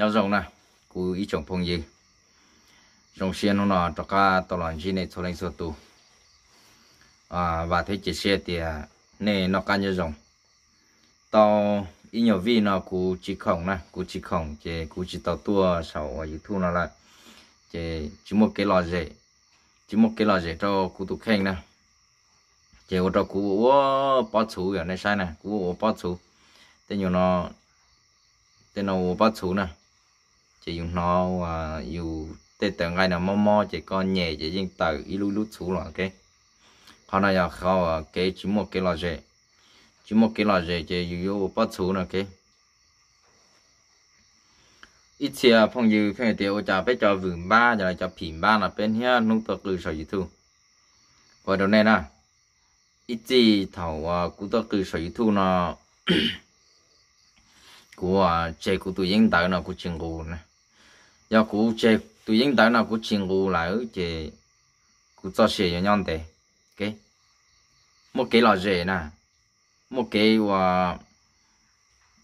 nhau rồng này cú ý trồng phong gì rồng xiên nó là cho cá tàu lợn gì này thôi lên sơ tù, à và thấy chỉ xe thì à, nè nó ca nhau rồng tàu ý nhiều vi nó cú chỉ khổng này cú chỉ khổng chỉ cú chỉ tàu tua sầu ở à, thu nó lại chỉ chỉ một cái lò rễ chỉ một cái lò rễ cho cú tu khen này chỉ có cho cú ô bao chú ở này sai này cú ô bao chú tên nhiều nó tên nó bao chú này chỉ dùng nó dù tê tưởng ngay là mò mò chỉ con nhẹ chỉ riêng từ ít lút lú là cái họ nói là khó cái chỉ một cái là gì chỉ một cái là gì chỉ dù dù bắt chú là cái ít xia phong dư phong tiêu cho phải cho vườn ba rồi cho phim ba là bên here nung tơ cử sở dụ thu và đầu này nè ít gì thầu ờ, cú tơ cử sở dụ thu nó của chế của tụi dân tớ nó của trường của này 要古这对应到那古情古来这古做事要样的，给，莫给老热呐，莫给我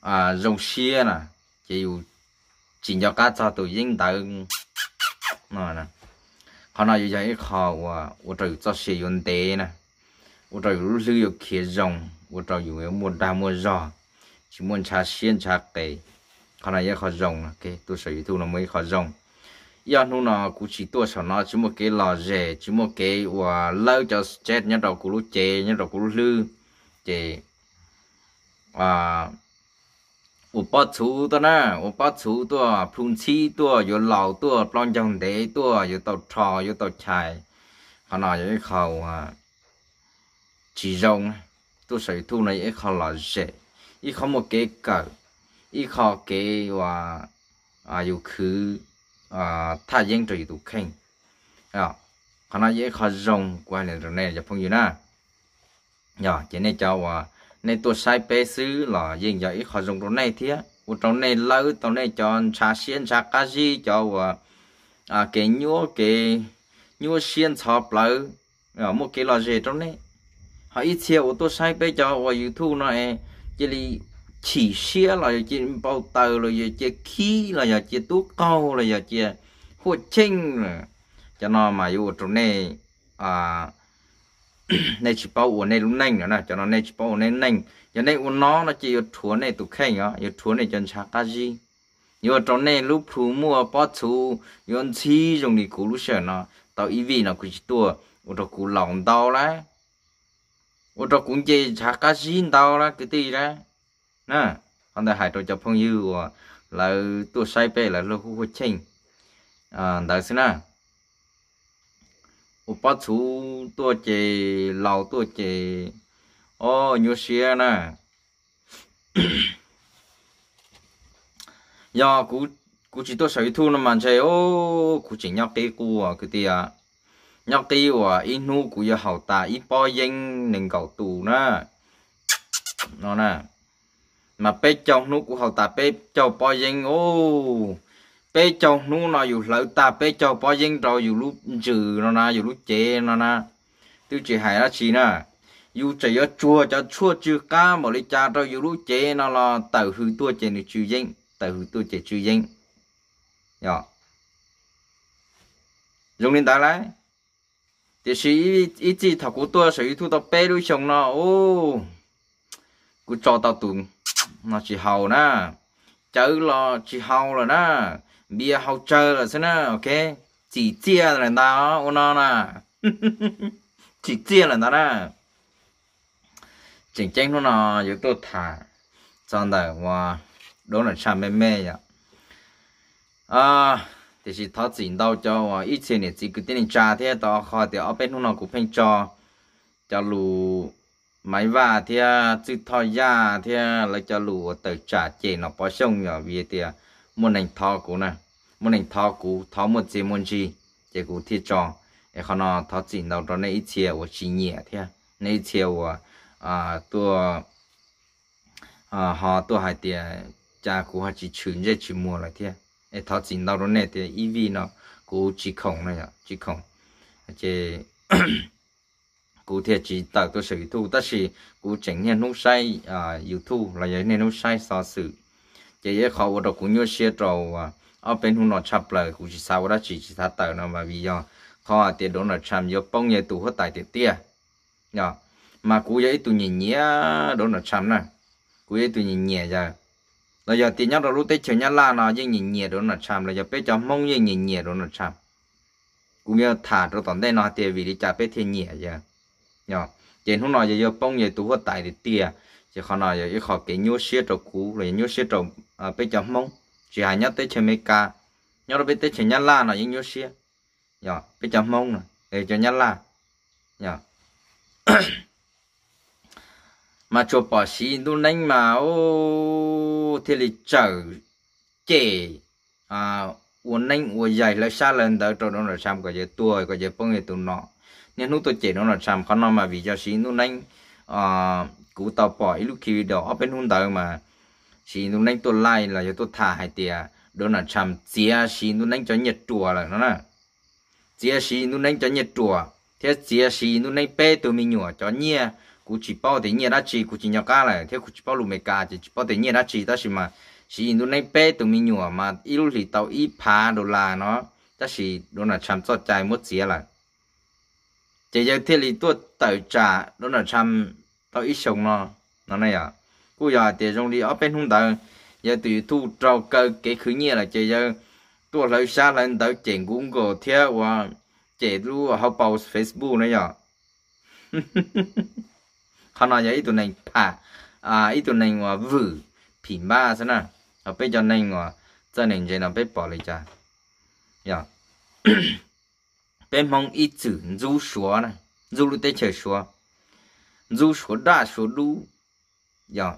啊肉些呐，只有只要干啥对应到那呢，可能有些靠我我这有做事用的呢，我这有时有开种，我这有要莫打莫绕，只莫查先查给。khả năng khó rồng ok tôi sử dụng nó mới khó rồng giờ nó nó cũng chỉ tôi sợ nó chỉ một cái lò rẻ chỉ một cái và lâu cho chết nhớ đầu của lũ chè nhớ đầu của lũ lư chè và u bát chú tôi nè u bát chú tôi phun chi tôi rồi lão tôi plon trong đế tôi rồi tàu trò rồi tàu chài khả năng cái khẩu à chỉ rồng tôi sử dụng này cái khẩu là rẻ ít không một cái cờ 依靠给话啊有去啊，他认着都肯啊，可能也靠用关联着呢，就朋友呢，呀，今天叫话那多晒白丝了，人家也靠用着那天，我 trong này lâu trong này cho trà xiên trà cá gì cho à à cái nhúa cái nhúa xiên chọc lâu à một cái là gì trong này họ ít chiều tôi sai bây giờ ở youtube này chỉ là chỉ xia là chỉ bao tờ là giờ chị khí là giờ chị tú câu là giờ chị hồ chinh là cho nó mà yêu trong này à này chỉ bao ở này lúc nành nữa nè cho nó này chỉ bao ở này nành cho này uống nó nó chỉ yêu thua này tụ khen nhở yêu thua này chân chả cá gì yêu trong này lúc phụ mua bao chú yêu chỉ dùng đi cứu lúc sợ nó tao ý vị nó cứ chỉ tua uống cho cú lòng đau đấy uống cho cũng chỉ chả cá gì đau đấy cái gì đấy nè còn đại hải trò chập phong yêu là tôi sai pe là lô khu chinh à đại sư nè ô bát chú tôi chỉ lão tôi chỉ ô nhu xia nè do cú cú chỉ tôi sai thu nó mà chơi ô cú chỉ nhóc cái cú à cái tia à. nhóc tí của ít nu cú giờ hậu ta ít po danh nên cầu tù nè nó nè mà pe chồng nó của họ ta pe chồng po dân ô pe chồng nó nó dù lỡ ta pe chồng po dân rồi dù lúc trừ nó na dù lúc chế nó na tiêu chỉ hại là chỉ nè dù chỉ ở chùa cho chùa chưa cá mà lấy cha rồi dù lúc chế nó là tàu hư tua chế được trừ dân tàu hư tua chế trừ dân nhở dạ. dùng đến ta lại thì sĩ ít gì thằng của tôi sử dụng tôi bé đuôi chồng nó ô cứ cho tao tụng nó chỉ hầu na chữ lo chỉ hầu là na bia hầu chơi là thế na ok chỉ chia là ta ô nó na chỉ chia là ta na chỉnh chỉnh nó nó yếu tôi thả trong đời qua đó là cha mẹ mẹ vậy à thì chỉ thoát chỉnh đâu cho và ít tiền thì chỉ cứ tiền trả thế đó khỏi thì ở bên nó cũng phải cho cho lù máy và thì chữ thoi ra thì à, lấy cho lù tự trả chế nó bỏ sông nhỏ vì thì à, muốn anh thọ cũ nè muốn anh thọ cũ thọ một gì muốn gì chế cũ thiết cho để con nó thọ chỉ đầu đó này chiều của chỉ nhẹ thì à. này chiều của à tua à họ tua hai tiền cha cũ họ chỉ chuyển ra chỉ mua lại thì để thọ chỉ đầu đó này thì EV nó cũ chỉ khổng này chỉ khổng chế cụ thể chỉ tạo tôi sử thu tất sĩ cụ chỉnh nhân nút sai à yêu thu là vậy nên nút sai so sự chỉ cái khó đọc cũng như xe trầu à ở bên hung nó chập lời cụ chỉ sao đó chỉ chỉ thả tờ nó mà vì do khó à, tiền đó là chạm vô bông nhẹ tụ hết tài tiền tia nhở dạ. mà cụ vậy tụ nhìn nhẹ đó là chạm nè cụ vậy tụ nhìn nhẹ giờ dạ. là giờ tiền nhắc đó lúc tết chiều nhắc là nó nhưng nhìn nhẹ đó là chạm là giờ bé cho mong nhưng nhìn nhẹ đó là chạm cũng như thả rồi tận đây nó tiền vì đi trả bé thiên nhẹ giờ dạ nhờ trên hôm nay giờ bông giờ tú hoa tài thì tia chỉ còn nói giờ khó cái nhú xe trâu cũ rồi nhú xe trâu à bây giờ mông chỉ hai nhát tới chơi mấy ca nhớ biết tới chơi nhát la nó những nhú xe nhờ bây giờ mông nè để cho nhát la nhờ mà chỗ bỏ xí đu nánh mà ô thì là chở chè à uốn nánh uốn dài là xa lần tới chỗ đó là sao có giờ tuổi có giờ bông người tụi nọ nên nút tôi chế nó là chạm con nó mà vì cho xí nút nhanh ờ, cú tàu bỏ ít lúc khi đó ở bên hôn đời mà xí nút nhanh tôi lại là cho tôi thả hai tia đó là chạm chia xí nút nhanh cho nhiệt chùa là nó là chia xí nút nhanh cho nhiệt chùa thế chia xí nút nhanh bé tôi mình nhổ cho nhia cú chỉ bao thì nhia đã chỉ cú chỉ nhỏ cá là thế cú chỉ bao lùm cá chỉ bao thì nhia đã chỉ ta xí mà xí nút nhanh bé tôi mình nhổ mà ít lúc thì tàu ít phá đồ là nó ta xí đó là chạm cho trái mất chia là chỉ giờ thiên lý tua tẩu trà đó là trăm tao ít sống nó nó này à cú giờ thì trong đi ở bên hung tàu giờ từ thu trâu cơ cái khứ nhẹ là chỉ giờ tua lấy xa lên tàu chèn cũng có theo và chỉ lu học bảo facebook này à họ nói giờ ít tụi này à à ít tụi này mà vử phim ba thế nào ở bên cho này mà cho nên chỉ là biết bỏ lại cha yeah bên mong ít chữ du số này du lu tê chờ số du số đa số đu giờ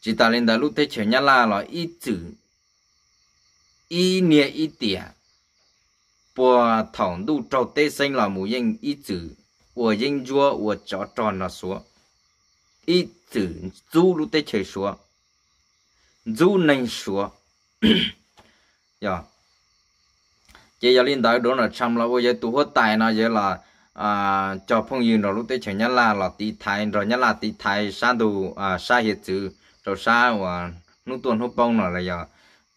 chỉ ta lên đã lu tê chờ nhá là là ít chữ ý nghĩa ý tỉa bỏ thòng đu trâu tê sinh là một yên ý chữ của yên chúa của chó tròn là số ý chữ du lu tê chờ số du nên số giờ giờ giờ linh đạo đó là chăm là bây giờ tu hết tài nó giờ là à cho phong yên rồi lúc tới chẳng nhá là là tì thái rồi nhá là tì thái sang tu à sa hiện chữ rồi sa và nút tuần hút bông nó là giờ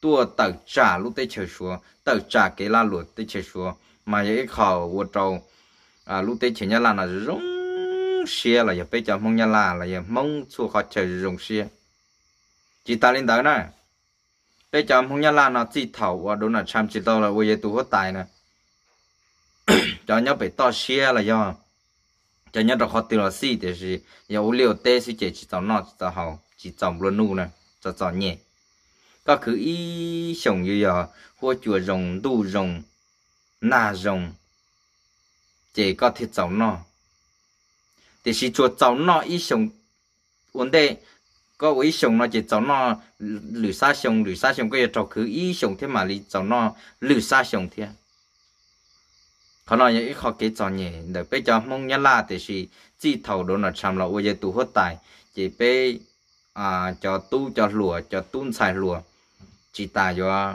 tua tàu trả lúc tới chờ xuống tàu trả cái la luật tới chờ xuống mà giờ khẩu vô trâu à lúc tới chẳng nhá là là rong xe là giờ bây giờ mong nhá là là giờ mong xua khó chờ rong xe chỉ ta linh đạo này bây giờ ông nhớ là nó chỉ thầu và đôi là chăm chỉ đâu là bây giờ tụ hết tài nè cho nhau phải to xe là do cho nhau được họ từ là gì? thì là dầu liệu tê suy chế chỉ trồng nó chỉ trồng hậu chỉ trồng luôn nu nè cho trồng nhẹ có cứ ý sống như giờ hoa chùa rồng đu rồng na rồng chỉ có thịt trồng nó thì chỉ chùa trồng nó ý sống vấn đề có ý sống nó chỉ cháu nó lử xa sống lử xa sống cái cho cứ ý sống thế mà lý cháu nó lử xa sống thế khó nói những khó cái cháu nhỉ để bây giờ mong nhớ là thì chỉ chỉ thầu đó là chăm là bây giờ tu hết tài chỉ bây à cho tu cho lùa cho tuôn xài lùa chỉ ta cho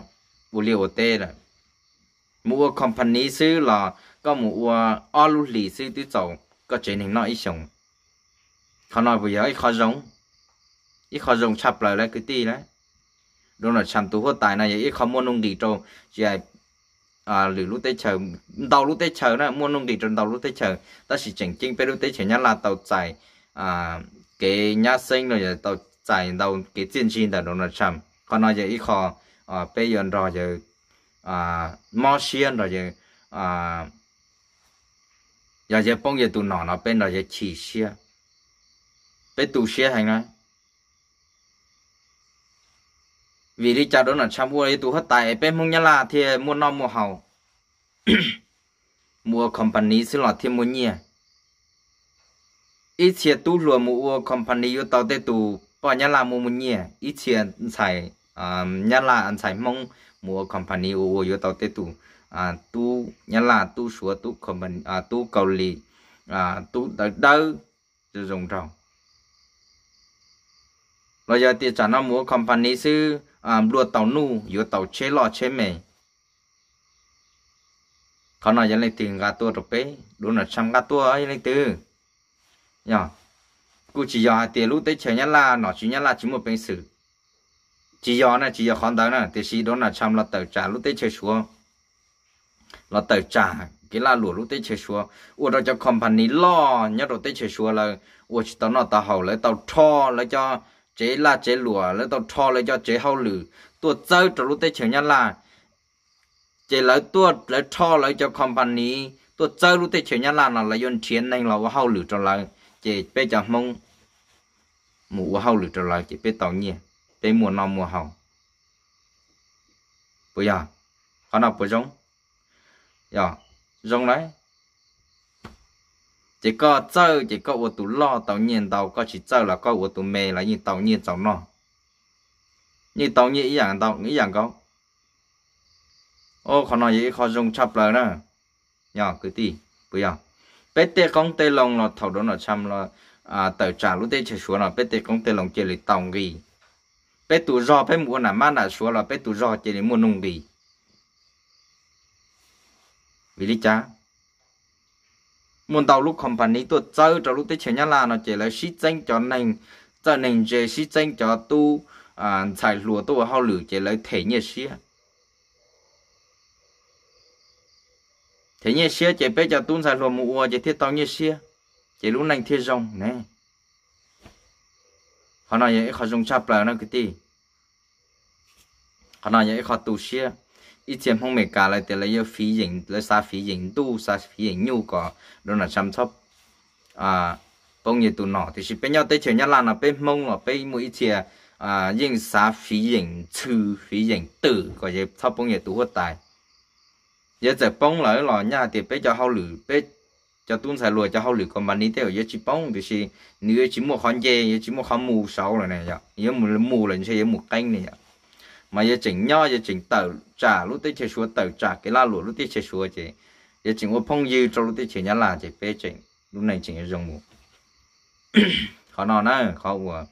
vô liệu tê là mua company xứ là có mua alu lì xứ tí cháu có chuyện hình nó ý sống khó nói bây giờ khó giống ít khó dùng chập lại lại cái tì đấy đúng là chăm tú hốt tài này ít khó mua nông đi trâu chỉ à lử lúc tết chờ đầu lúc tết chờ nó mua nông đi trâu đầu lúc tết chờ ta chỉ chỉnh chinh về lúc tết chờ nhá là tàu chạy à cái nhá sinh rồi giờ tàu chạy đầu cái tiền trình là đúng là chăm còn nói giờ ít khó à bây giờ rồi giờ à mò xiên rồi à, giờ à giờ giờ bông giờ tụ nọ nó bên rồi giờ chỉ xe bên tụ xe hành này vì đi chào đó là chăm mua tu hết tại bên mông nhà là thì mua non mua hầu mua company xin là thêm mua nhiều ít tiền tu lùa mua company yêu tàu tê tu bỏ nhà là mua mua nhiều ít tiền xài à, nhà là ăn xài mông mua company yêu yêu tàu tê tu à tu nhà là tu sửa tu company à tu cầu lì à tu đỡ đỡ dùng trồng rồi giờ thì chả nó mua company sư à đua tàu nu yếu tàu chế lọ chế mề, khó nói dân lấy tiền gà tua rồi bé đúng là trăm gà tua ấy lấy từ nhở cụ chỉ giờ tiền lúc tới chơi nhất là nó chỉ nhất là chỉ một bên xử chỉ giờ này chỉ giờ khoan tới này thì chỉ đó là trăm là tàu trả lúc tới chơi xuống là tàu trả cái là lúa lúc tới chơi xuống ủa đó cho company lo nhớ rồi tới chơi xuống là ủa chỉ tao nó tao hậu lấy tao cho lấy cho chế là chế lúa lấy tàu cho lấy cho chế hậu lử tua chơi trò lúc tây chiều nhân là chế lấy tua lấy cho lấy cho company tua chơi lúc tây chiều nhân là là lấy yon chiến nên là hậu lử cho là chế bây giờ mong mù hậu lử cho là chế bây tàu nhỉ bây mùa nào mùa hậu bây giờ có nào bây giống giờ giống đấy chỉ có chơi chỉ có ô tụ lo tàu nhiên tàu có chỉ chơi là có ô tụ mê là như tàu nhiên tàu nó như tàu nhiên ý dạng tàu nghĩ dạng có ô khó nói gì khó dùng chập lại nữa nhỏ cứ tí bây giờ bé tê công tê lồng nó thầu đó nó chăm nó à tàu trả lúc tê chỉ xuống nó bé tê công tê lồng chỉ là tàu gì bé tù do bé mua là mát là xuống là bé tù do chỉ là mua nung gì vì lý cha muốn tàu lúc company tôi chơi trong lúc tới chuyện nhà là nó chỉ là xí tranh cho nên cho nên chỉ xí tranh cho tu à xài lúa tôi họ lử chỉ là thể nhẹ xí thể nhẹ xí chỉ bây cho tu xài lúa mua chỉ thiết tàu nhẹ xí chỉ lúc này thiết rong nè họ nói vậy họ dùng chắp là nó cái gì họ nói vậy họ tu xí ít tiền không mệt cả lại thì lấy phí dính lấy sa phí dính tu sa phí dính nhu có đó là chăm sóc à bông nhiệt tụ nọ thì chỉ bên nhau tới chiều nhất là nó bên mông là bên mũi chè à yên sa phí dính trừ phí dính tử có gì thấp bông nhiệt tụ hết tài giờ giờ bông lại là nhà thì bên cho hậu lử bên cho tuôn xài lùa cho hậu lử còn bạn đi theo giờ chỉ bông thì chỉ nếu chỉ mua con dê chỉ mua con mù sáu rồi này giờ giờ mù mù là chỉ mua canh này giờ mà giờ chỉnh nho giờ chỉnh tàu trả lúc tới chơi xuống tàu trả cái la lụa lúc tới chơi xuống chứ giờ chỉnh ô phong dư cho lúc tới chơi nhà là chỉ phê chỉnh lúc này chỉnh dùng mù khó nó nè khó của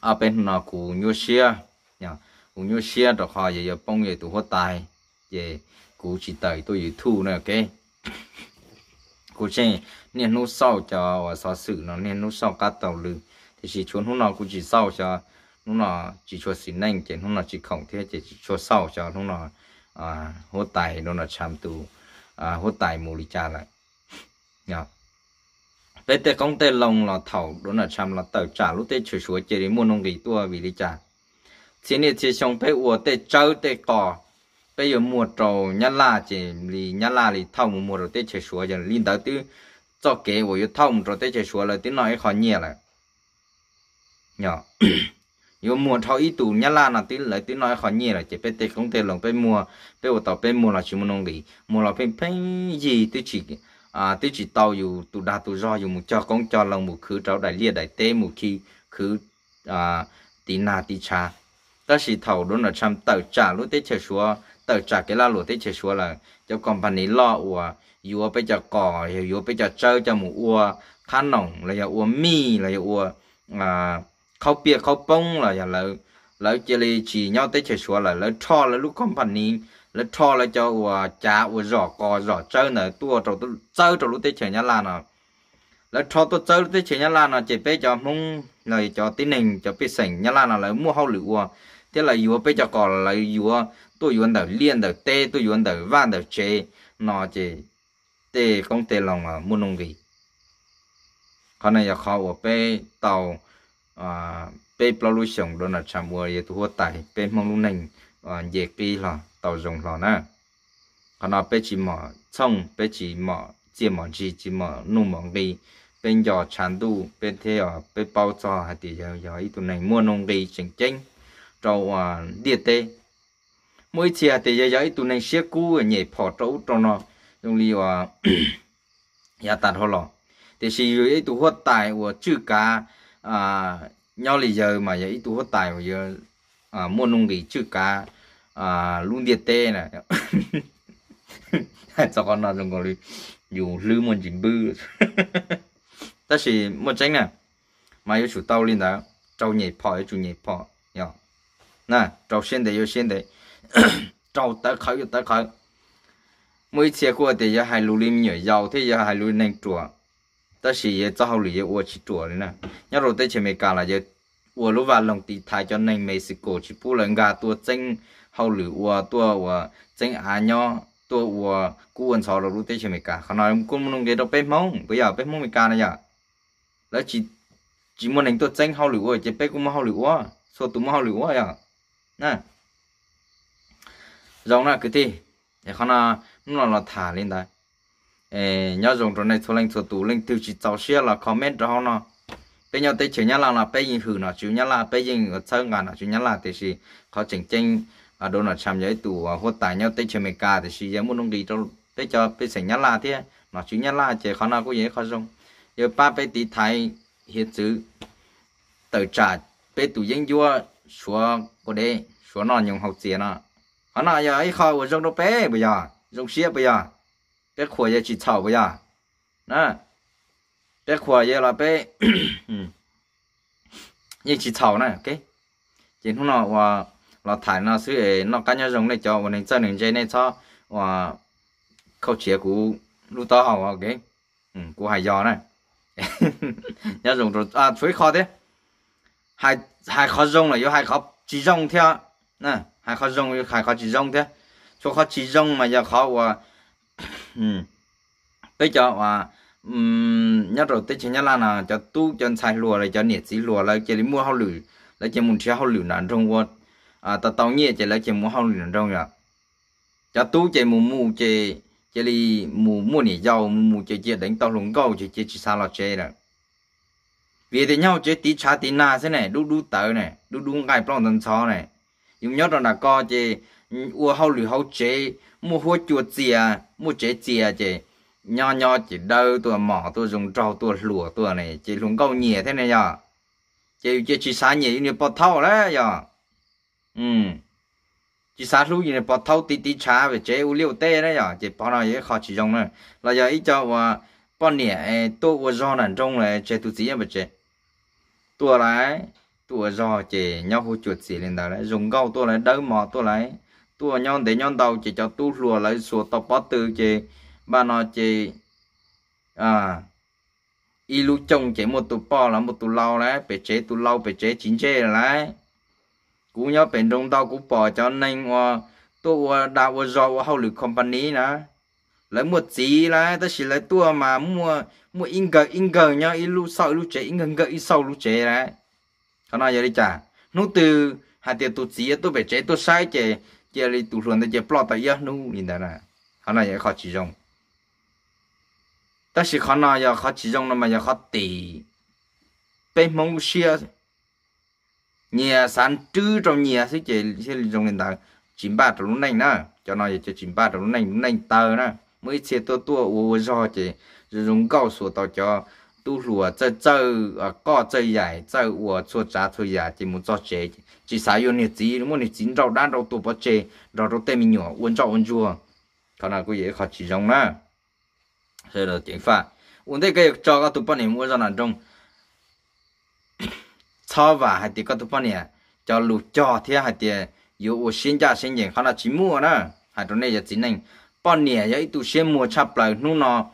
ở bên nó của nhu xia nhá của nhu xia đó họ giờ giờ phong giờ tụ hốt tài về của chỉ tàu tôi dự thu nè cái của chị nên nút sau cho và sau sự nó nên nút sau cắt tàu lử thì chỉ chuẩn hôm nào cũng chỉ sau cho lúc nào chỉ cho xin nhanh chỉ lúc nào chỉ khổng thế chỉ cho sau cho lúc nào à hỗ tài lúc nào chăm tu à hỗ tài mù lý cha lại nhá bây giờ công tê lòng là thầu lúc nào chăm là tàu trả lúc tê chỉ số chỉ để mua nông gì tua vì lý cha thế này chỉ xong bây giờ tê cháu tê cò bây giờ mua trầu nhát la chỉ lì nhát la lì thầu mua rồi tê chỉ số giờ linh đầu tư cho kế của yêu thông rồi tê chỉ số là tiếng nói khó nhẹ lại nhá yêu mua thao ít tủ nhá la là tí lại tí nói khó nhỉ là chỉ bé tê không tê lòng bé mua bé vào tàu bé mua là chỉ muốn nông đi mua là bé bé gì tí chỉ à tí chỉ tàu dù tụ đa tụ do dù một cho con cho lòng một khứ trâu đại liệt đại tê một khi khứ à tí na tí cha ta chỉ thầu đó là chăm tàu trả lúc tê chơi xua tàu trả cái la lúa tê chơi xua là cho company lo ủa ủa bây giờ cỏ hiểu bây giờ chơi cho một ua khăn nòng là ủa mi là ủa à เขาเปียเขาปงเลยอย่าเลยแล้วเจลีจีเนาะเตเฉชัวเลยแล้วท่อแล้วลูกคอมพานีแล้วท่อแล้วเจ้าว่าจ้าว่าจ่อกอจ่อเจ้าเนอะตัวตัวเจ้าตัวลูกเตเฉยเนี่ยลานะแล้วท่อตัวเจ้าลูกเตเฉยเนี่ยลานะเจ็บไปจอมุ่งเลยจอตีหนึ่งจอไปเสงเนี่ยลานะเลยมั่วเขาหรือว่าเที่าไรอยู่ไปจอก่อนเลยอยู่ตัวอยู่อันเดอเลียนเดอเตตัวอยู่อันเดอว่านเดอเจนอเจเตกงเตลองอ่ะมุนงกีเขาเนี่ยอยากเขาว่าไปเต่า à ờ, pe pollution đó là chạm mua tù thu tại pe mong lúc nành à ờ, ye pe là tàu dùng là na còn là pe chỉ mỏ trong pe chỉ mỏ chỉ mỏ chỉ chỉ mỏ nụ mỏ đi bên giò chán tu bên thế ở bên bao cho hay thì giờ giờ ít tù này mua nông đi chỉnh chỉnh trâu ờ, địa tê mỗi chiều thì giờ giờ ít tụi này xe cũ nhảy phò trâu trâu nó dùng li à nhà tạt hồ lọ thì xì rồi ít tụi hót tài của chữ cá à nhau lì giờ mà giờ ít tu hốt tài mà giờ à mua nông gì chưa cả à luôn điệt tê này cho con nào trong còn đi dù lư muốn chỉnh bư ta chỉ một tránh nè mà yêu chủ tao lên đó trâu nhảy phò yêu chủ nhảy phò nhở nè trâu xuyên đấy yêu xuyên đấy trâu tới khởi yêu tới khởi mỗi chiếc của thì giờ hai lù lim nhảy giàu thế giờ hai lù nành chuột ta chỉ cái cho học lý giờ chỉ chùa đấy nè nhớ rồi tới chỉ mấy cả là cái ua lúc vào lòng tì thái cho nên mấy sự cổ chỉ bu lần gà tua chân học lý ua tua ua chân à nhau tua ua cú ăn sò rồi lúc tới chỉ mấy cả khả năng cũng muốn cái đó bé mông bây giờ bé mông mới cả này giờ đó chỉ chỉ muốn anh tua chân học lý ua chỉ bé cũng muốn học lý ua số tụi muốn học lý ua giờ nè giống là cái gì khả năng nó là thả lên đấy ê nhau dùng trong này số lệnh số tủ lệnh tiêu chí cháu xe là comment cho nó bây giờ tới chỉ nhá là là bây giờ hử nó chứ nhá là bây giờ ở sau ngàn nó chứ nhá là thì gì khó chỉnh chỉnh ở à, đâu nó chăm giấy tủ à, hốt tài nhau tới chỉ mấy cả thì gì giờ muốn ông đi cho tới cho bây giờ nhá là thế nó chứ nhá là chỉ khó nào cũng dễ khó dùng giờ ba bây tí thái hiện chữ tờ trả bây tủ dân vua xuống của đây xuống nó dùng học tiền nó nó giờ ấy khó dùng đâu bé bây giờ dùng xe bây giờ bé khỏe vậy chỉ thảo bây nè bé khỏe vậy là bé như chỉ này ok chỉ hôm nào và là thải nó suy nó cá nhân giống này cho và cho nên chơi này cho và câu chuyện của lúc đó họ ok ừ, của hải giò này nhớ dùng rồi à phối khó thế hai hai khó dùng là do hai khó chỉ dùng theo nè hai khó dùng hai khó chỉ dùng thế chỗ khó chỉ dùng mà giờ khó và ừ tới à um nhớ rồi tới cho nhớ là là cho tu cho sai lùa lại cho nhiệt sĩ lùa lại cho đi mua hao lử lại cho muốn chơi hao lử nản trong quân à tao tao nhẹ cho lại cho mua hao lử nản trong rồi cho tu cho mù mù cho cho đi mù mua nhỉ dầu mù mù chơi chơi đánh tao lủng câu cho chơi chỉ sao là chơi rồi vì thế nhau chơi tí chá tí na thế này đu đu tớ này đu đu ngay plong tân chó này nhưng nhớ rồi là co chơi ua hao lử hao chơi mua hoa chuột chìa mua chế chìa chị nho nho chỉ đâu tua mỏ tua dùng trâu tua lùa tua này chị lùng câu nhẹ thế này nhở chị chị chỉ sáng nhẹ như bọt thau đấy nhở ừ chị sáng lúc như bọt thau tí tí chả về chế u liu tê đấy nhở chị bọt nào dễ khó chỉ dùng nữa là giờ ít cho và bọt nhẹ tôi vừa do nặng trong này chế tu gì vậy chế tua lại tua do chị nhau hoa chuột gì lên đó đấy dùng câu tua lại đâu mỏ tua lại tu nhon để nhon đầu chỉ cho tu lùa lại sùa tập bát từ chỉ bà nó chỉ à y lu trồng chỉ một tụ bò là một tụ lau đấy bể chế tụ lau bể chế chín chế đấy cú nhớ bể đông đau cú bỏ cho nên uh, tu đào uh, do uh, hậu lực company nữa lấy một tí là ta chỉ lấy tua mà mua mua in gờ in gờ nhau in lu sau lu chế in gần gờ in sau lu chế đấy cho nó giờ đi trả nút từ hạt tiền tu tí tu bể chế tu sai chế chế đi tụ xuống đây chế plot tại yết nu nhìn đó là họ này khó chỉ dùng ta chỉ khó nào giờ khó chỉ dùng nó giờ khó tì bên mông xia nhà sản trứ trong nhà sẽ chế sẽ dùng nền tảng chín ba trong lúc này cho nó chế chín ba trong lúc này tờ nè mới chế tua tua ô ô chế dùng cao số tao cho tu lùa chơi chơi à có chơi giải chơi ủa chua trà thôi giải chỉ muốn cho chế chỉ xài vô nhiệt gì muốn nhiệt chín rau đan rau tu bó chế rau rau tê mình nhỏ uốn rau uốn chua thằng nào cũng dễ khó chỉ rong nữa thế là tiếng pha uốn thế cái cho các tu bó này mua ra nàn trong sau và hai tí các tu bó này cho lù cho thế hai tí yếu ủa xin cha xin gì nào chỉ mua nữa hai tuần này giờ chín này này ấy tu xin mua chắp lại nu nó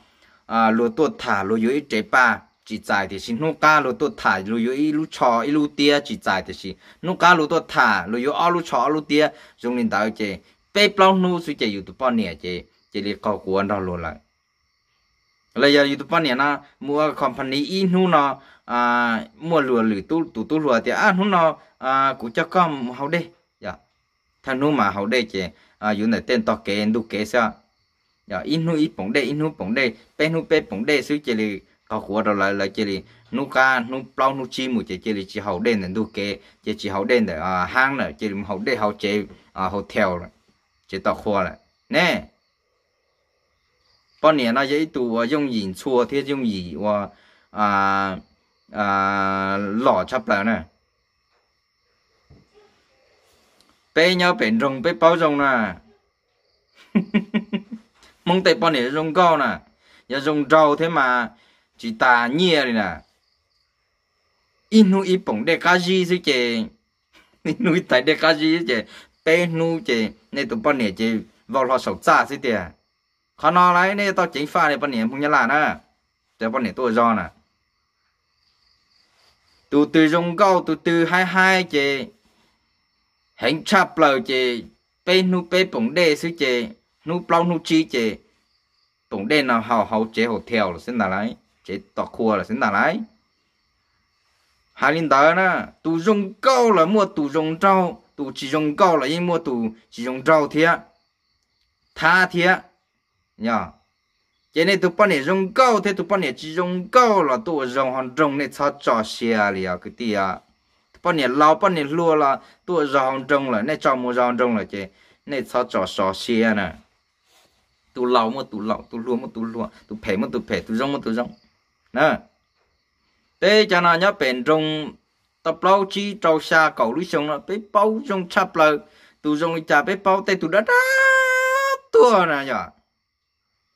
à lúa tuột thả lúa dưới chế ba chỉ giải thì xin nô cá lúa tuột thả lúa dưới lúa chó lúa tiê chỉ giải thì xin nô cá lúa tuột thả lúa dưới ao lúa chó lúa tiê dùng lên tàu chế bê bao nô suy chế youtube bao nè chế chế liệt cầu của anh đó luôn lại là giờ youtube bao nè na mua company in nu nó à mua lúa lử tu tu tu lúa thì à nu nó à cũng cho con hậu đây dạ thằng nu mà hậu đây chế à dùng để tên to kế đu kế sao giờ dạ, in nu ít bóng đây in nu bóng đây pe nu pe bóng đây suy chơi lì có của đó là là chơi lì nu ca nu plau nu chi mu chơi chơi lì chỉ hậu đen là nu kê chơi chỉ hậu đen để à, hang là chơi hậu đen hậu chế à, hậu theo là chơi tao khoa là nè bao nhiêu nó dễ tụ à, dùng gì chua thì dùng gì và à à lọ chấp lại nè bé nhau bền rồng bé bao rồng nè mong tay bọn này dùng gò nè giờ dùng rau thế mà chỉ tà nhẹ rồi nè in nuôi ít bổng để cá gì chứ chị nuôi tại để cá gì chứ chị bé nu chị nên tụi bọn này chị vào lò sầu xa chứ tiệt khó nói lấy nên tao chính pha này bọn này không nhớ là nè để bọn này tôi do nè tụi từ dùng gò tụi từ hai hai chị hành chắp lời chị bé nu bé bổng để chứ chị nu plau nu chi chế tổng đen nào hào hào chế hậu theo là xin là lại chế tọa khua là xin là lại hai linh đó na tù dùng câu là mua tù dùng trâu tù chỉ dùng câu là yên mua tù chỉ dùng trâu thiệt tha thiệt nhá chế này tụ bọn này dùng câu thế tụ bọn này chỉ dùng câu là tụ dùng hoàn trồng này sao trò xe liền cái tia bọn này lao bọn này lua là tụ dùng hoàn trồng là này cho mua hoàn trồng là chế này sao trò xe nè tu lẩu mà tu lẩu tu lúa mà tu lúa tu phê mà tu phê tu rong mà tu rong nè thế cho nó nhớ bền rong tập lâu chi trâu xa cầu lưới sông nó bé bao rong chắp lờ tu rong cha bé bao tê tu đã đã tua nè nhở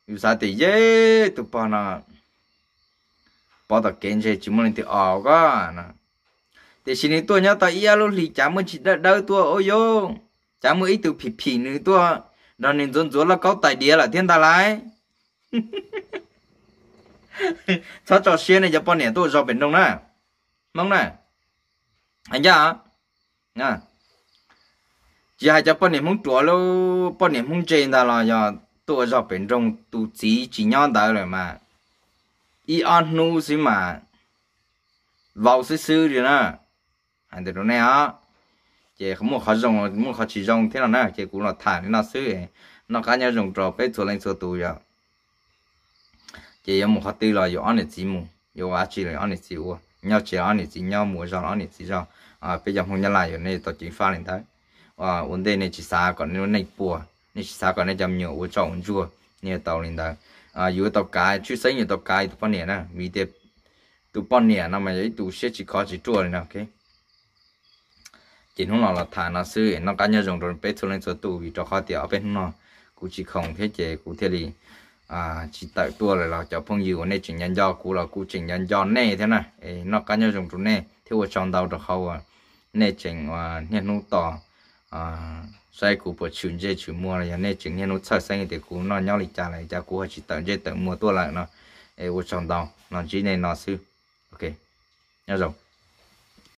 yêu sa tỷ dễ tu bao na bao ta kiến chế chúng mình thì ảo cả nè thế xin đi tua nhớ ta ia luôn lì chả mới chỉ đã đâu tua ôi yo chả mới ít tu phì phì nữa tua nó nên dồn dồn là câu tài địa là thiên ta lái sao cho xe này cho bọn nè tôi cho biển đông nè mong này, anh cha nha, chỉ hai cho bọn nè muốn chúa lô bọn nè muốn trên ta là giờ tôi cho biển đông tu chỉ chỉ nhau ta rồi mà y ăn nu xí mà vào sư sư rồi nè anh thấy đâu nè á chị không muốn khó rong muốn khó chỉ rong thế nào nè chị cũng là thả nên nó xứ nó cá nhân dùng trò bé chuột lên chuột tù giờ chị em một khó tư là yêu anh chị mù yêu anh chị là anh chị u nhau chị anh chị nhau mù rong anh chị do à bây giờ không nhớ lại rồi nên tổ chức phát lên tới à vấn đề này chỉ xa còn nếu này bùa nên chỉ xa còn nên chăm nhiều u chồng chua nên tàu lên tới à yêu tàu cái chú xây nhiều tàu cái tụi con nè nè vì thế tụi con nè nó mà ấy tụi sẽ chỉ khó chỉ chua này nè ok chỉ nó là thả nó sư nó cá nhân dùng rồi bé thôi lên số tù vì cho khó tiểu bên nó cũng chỉ không thế chế cũng thế đi à chỉ tại tua là là cho phong yêu này chỉnh nhân do cũng là cũng chỉnh nhân do này thế này nó cá nhân dùng rồi này thiếu chọn đầu được khâu à này chỉnh à nhân nó to à sai cụ bộ chuyển chế chuyển mua là này chỉnh nhân nút sợ sang thì cũng nó nhau lịch trả lại trả cũng chỉ tận dây tận mua tua lại nó ấy chọn đầu nó chỉ này nó sư ok nhớ rồi